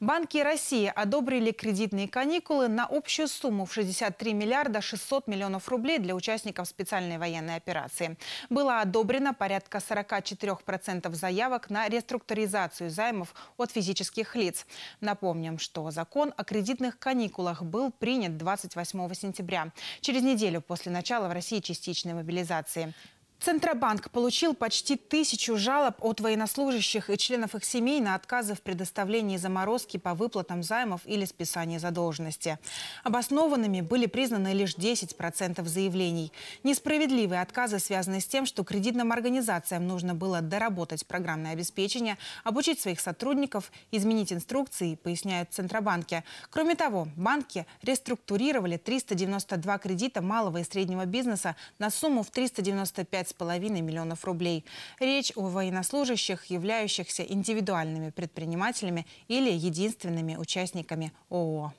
Банки России одобрили кредитные каникулы на общую сумму в 63 миллиарда 600 миллионов рублей для участников специальной военной операции. Было одобрено порядка 44% заявок на реструктуризацию займов от физических лиц. Напомним, что закон о кредитных каникулах был принят 28 сентября, через неделю после начала в России частичной мобилизации. Центробанк получил почти тысячу жалоб от военнослужащих и членов их семей на отказы в предоставлении заморозки по выплатам займов или списании задолженности. Обоснованными были признаны лишь 10% заявлений. Несправедливые отказы связаны с тем, что кредитным организациям нужно было доработать программное обеспечение, обучить своих сотрудников, изменить инструкции, поясняют Центробанке. Кроме того, банки реструктурировали 392 кредита малого и среднего бизнеса на сумму в 395 5,5 миллионов рублей. Речь о военнослужащих, являющихся индивидуальными предпринимателями или единственными участниками ООО.